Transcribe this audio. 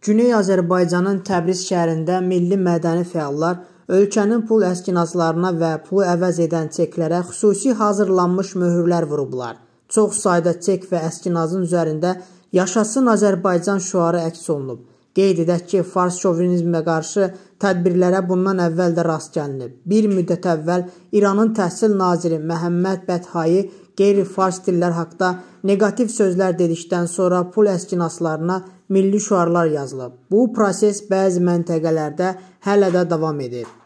Güney Azərbaycanın Təbriz şəhərində milli mədəni fəallar ölkənin pul əskinaslarına və pulu əvəz edən çeklərə xüsusi hazırlanmış möhürlər vurublar. Çox sayda çek və əskinazın üzərində Yaşasın Azərbaycan şüarı əks olunub. Qeyd edək ki, fars şovinizmə qarşı tədbirlərə bundan əvvəl də rast gəlinib. Bir müddət əvvəl İranın təhsil naziri Məhəmməd Bəthayi qeyri-fars dillər haqda negativ sözlər dedikdən sonra pul əskinaslarına milli şüarlar yazılıb. Bu proses bəzi məntəqələrdə hələ də davam edir.